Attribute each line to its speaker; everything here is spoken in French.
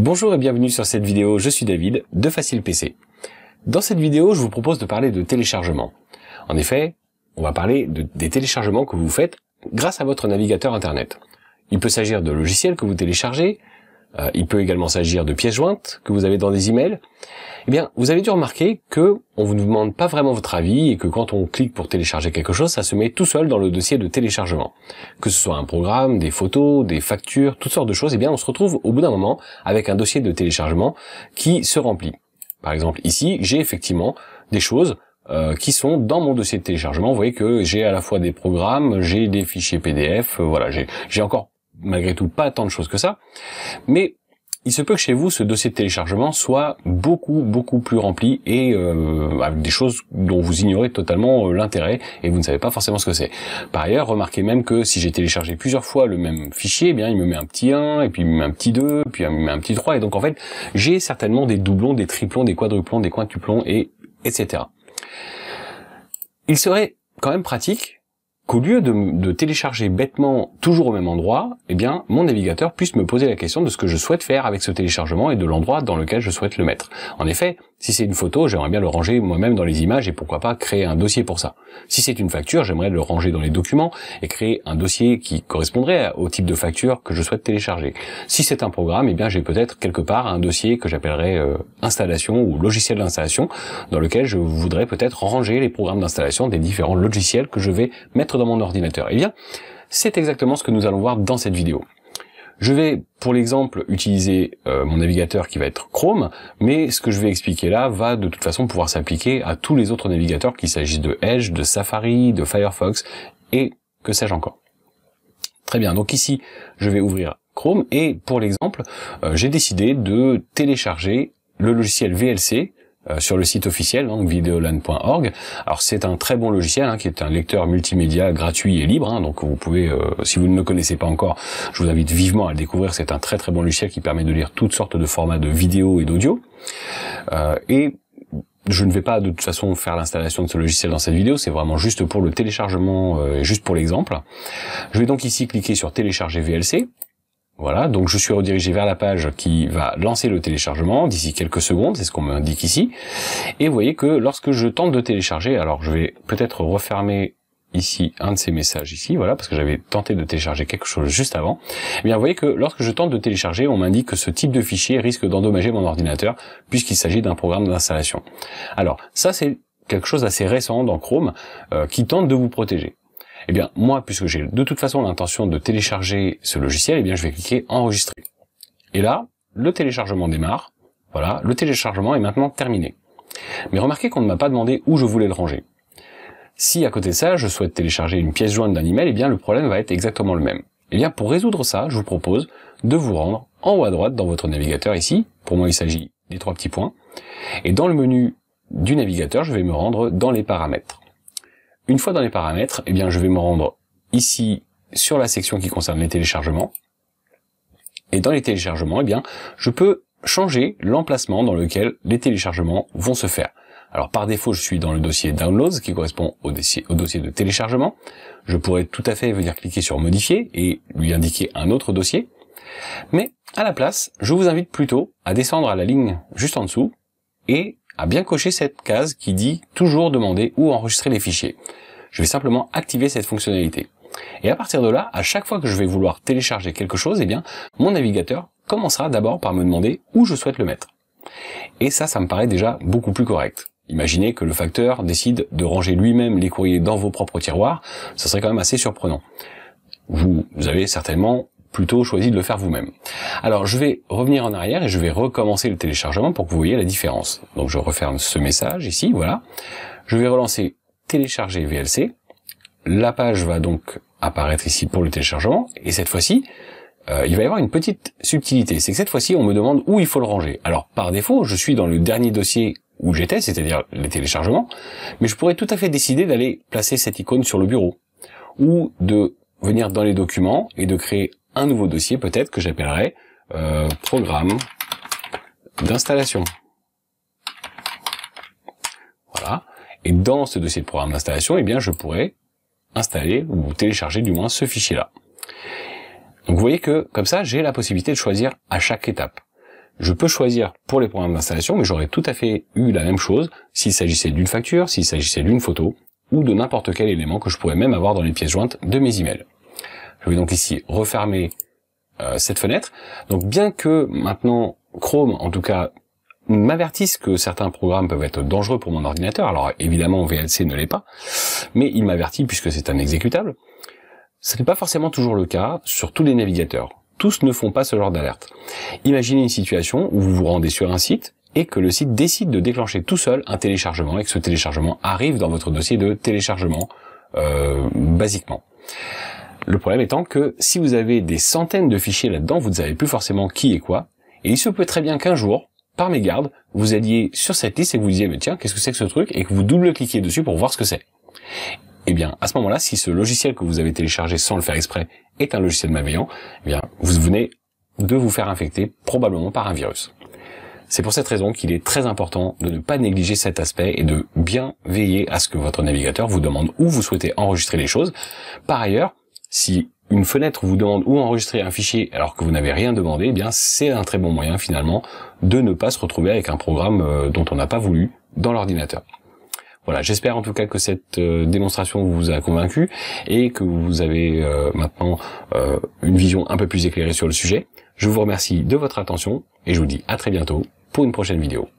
Speaker 1: Bonjour et bienvenue sur cette vidéo, je suis David de Facile PC. Dans cette vidéo, je vous propose de parler de téléchargement. En effet, on va parler des téléchargements que vous faites grâce à votre navigateur Internet. Il peut s'agir de logiciels que vous téléchargez, euh, il peut également s'agir de pièces jointes que vous avez dans des emails. Eh bien, vous avez dû remarquer que on vous demande pas vraiment votre avis et que quand on clique pour télécharger quelque chose, ça se met tout seul dans le dossier de téléchargement. Que ce soit un programme, des photos, des factures, toutes sortes de choses, eh bien, on se retrouve au bout d'un moment avec un dossier de téléchargement qui se remplit. Par exemple, ici, j'ai effectivement des choses euh, qui sont dans mon dossier de téléchargement. Vous voyez que j'ai à la fois des programmes, j'ai des fichiers PDF, euh, voilà, j'ai encore malgré tout pas tant de choses que ça. Mais il se peut que chez vous, ce dossier de téléchargement soit beaucoup, beaucoup plus rempli et euh, avec des choses dont vous ignorez totalement euh, l'intérêt et vous ne savez pas forcément ce que c'est. Par ailleurs, remarquez même que si j'ai téléchargé plusieurs fois le même fichier, eh bien il me met un petit 1, et puis un petit 2, puis un petit 3, et donc en fait, j'ai certainement des doublons, des triplons, des quadruplons, des quintuplons, et etc. Il serait quand même pratique qu'au lieu de, de, télécharger bêtement toujours au même endroit, eh bien, mon navigateur puisse me poser la question de ce que je souhaite faire avec ce téléchargement et de l'endroit dans lequel je souhaite le mettre. En effet, si c'est une photo, j'aimerais bien le ranger moi-même dans les images et pourquoi pas créer un dossier pour ça. Si c'est une facture, j'aimerais le ranger dans les documents et créer un dossier qui correspondrait au type de facture que je souhaite télécharger. Si c'est un programme, eh bien j'ai peut-être quelque part un dossier que j'appellerais euh, installation ou logiciel d'installation dans lequel je voudrais peut-être ranger les programmes d'installation des différents logiciels que je vais mettre dans mon ordinateur. Eh bien, c'est exactement ce que nous allons voir dans cette vidéo. Je vais, pour l'exemple, utiliser euh, mon navigateur qui va être Chrome, mais ce que je vais expliquer là va de toute façon pouvoir s'appliquer à tous les autres navigateurs, qu'il s'agisse de Edge, de Safari, de Firefox, et que sais-je encore. Très bien, donc ici, je vais ouvrir Chrome, et pour l'exemple, euh, j'ai décidé de télécharger le logiciel VLC, euh, sur le site officiel, hein, donc videoland.org. Alors c'est un très bon logiciel hein, qui est un lecteur multimédia gratuit et libre, hein, donc vous pouvez, euh, si vous ne le connaissez pas encore, je vous invite vivement à le découvrir. C'est un très très bon logiciel qui permet de lire toutes sortes de formats de vidéos et d'audio. Euh, et je ne vais pas de toute façon faire l'installation de ce logiciel dans cette vidéo, c'est vraiment juste pour le téléchargement et juste pour l'exemple. Je vais donc ici cliquer sur télécharger VLC voilà, donc je suis redirigé vers la page qui va lancer le téléchargement d'ici quelques secondes, c'est ce qu'on m'indique ici. Et vous voyez que lorsque je tente de télécharger, alors je vais peut-être refermer ici un de ces messages ici, voilà, parce que j'avais tenté de télécharger quelque chose juste avant, Et eh bien vous voyez que lorsque je tente de télécharger, on m'indique que ce type de fichier risque d'endommager mon ordinateur puisqu'il s'agit d'un programme d'installation. Alors ça c'est quelque chose d'assez récent dans Chrome euh, qui tente de vous protéger. Eh bien, moi, puisque j'ai de toute façon l'intention de télécharger ce logiciel, eh bien, je vais cliquer enregistrer. Et là, le téléchargement démarre. Voilà, le téléchargement est maintenant terminé. Mais remarquez qu'on ne m'a pas demandé où je voulais le ranger. Si à côté de ça, je souhaite télécharger une pièce jointe d'un email, eh bien le problème va être exactement le même. Eh bien pour résoudre ça, je vous propose de vous rendre en haut à droite dans votre navigateur ici. Pour moi, il s'agit des trois petits points. Et dans le menu du navigateur, je vais me rendre dans les paramètres. Une fois dans les paramètres, eh bien, je vais me rendre ici sur la section qui concerne les téléchargements. Et dans les téléchargements, eh bien, je peux changer l'emplacement dans lequel les téléchargements vont se faire. Alors par défaut, je suis dans le dossier Downloads qui correspond au dossier, au dossier de téléchargement. Je pourrais tout à fait venir cliquer sur Modifier et lui indiquer un autre dossier. Mais à la place, je vous invite plutôt à descendre à la ligne juste en dessous et à bien cocher cette case qui dit toujours demander ou enregistrer les fichiers. Je vais simplement activer cette fonctionnalité. Et à partir de là, à chaque fois que je vais vouloir télécharger quelque chose, eh bien, mon navigateur commencera d'abord par me demander où je souhaite le mettre. Et ça, ça me paraît déjà beaucoup plus correct. Imaginez que le facteur décide de ranger lui-même les courriers dans vos propres tiroirs, ça serait quand même assez surprenant. vous avez certainement plutôt choisi de le faire vous-même. Alors je vais revenir en arrière et je vais recommencer le téléchargement pour que vous voyez la différence. Donc je referme ce message ici, voilà. Je vais relancer télécharger VLC. La page va donc apparaître ici pour le téléchargement et cette fois-ci, euh, il va y avoir une petite subtilité. C'est que cette fois-ci, on me demande où il faut le ranger. Alors par défaut, je suis dans le dernier dossier où j'étais, c'est-à-dire les téléchargements, mais je pourrais tout à fait décider d'aller placer cette icône sur le bureau ou de venir dans les documents et de créer un nouveau dossier peut-être que j'appellerai euh, programme d'installation. Voilà. Et dans ce dossier de programme d'installation, eh bien, je pourrais installer ou télécharger du moins ce fichier-là. Donc vous voyez que comme ça, j'ai la possibilité de choisir à chaque étape. Je peux choisir pour les programmes d'installation, mais j'aurais tout à fait eu la même chose s'il s'agissait d'une facture, s'il s'agissait d'une photo ou de n'importe quel élément que je pourrais même avoir dans les pièces jointes de mes emails. Je vais donc ici refermer euh, cette fenêtre. Donc bien que maintenant Chrome, en tout cas, m'avertisse que certains programmes peuvent être dangereux pour mon ordinateur, alors évidemment VLC ne l'est pas, mais il m'avertit puisque c'est un exécutable, ce n'est pas forcément toujours le cas sur tous les navigateurs. Tous ne font pas ce genre d'alerte. Imaginez une situation où vous vous rendez sur un site et que le site décide de déclencher tout seul un téléchargement et que ce téléchargement arrive dans votre dossier de téléchargement, euh, basiquement. Le problème étant que si vous avez des centaines de fichiers là-dedans, vous ne savez plus forcément qui est quoi. Et il se peut très bien qu'un jour, par mégarde, vous alliez sur cette liste et que vous disiez, mais tiens, qu'est-ce que c'est que ce truc Et que vous double-cliquez dessus pour voir ce que c'est. Eh bien, à ce moment-là, si ce logiciel que vous avez téléchargé sans le faire exprès est un logiciel malveillant, eh bien, vous venez de vous faire infecter probablement par un virus. C'est pour cette raison qu'il est très important de ne pas négliger cet aspect et de bien veiller à ce que votre navigateur vous demande où vous souhaitez enregistrer les choses. Par ailleurs, si une fenêtre vous demande où enregistrer un fichier alors que vous n'avez rien demandé, eh bien c'est un très bon moyen finalement de ne pas se retrouver avec un programme euh, dont on n'a pas voulu dans l'ordinateur. Voilà, j'espère en tout cas que cette euh, démonstration vous a convaincu et que vous avez euh, maintenant une vision un peu plus éclairée sur le sujet. Je vous remercie de votre attention et je vous dis à très bientôt pour une prochaine vidéo.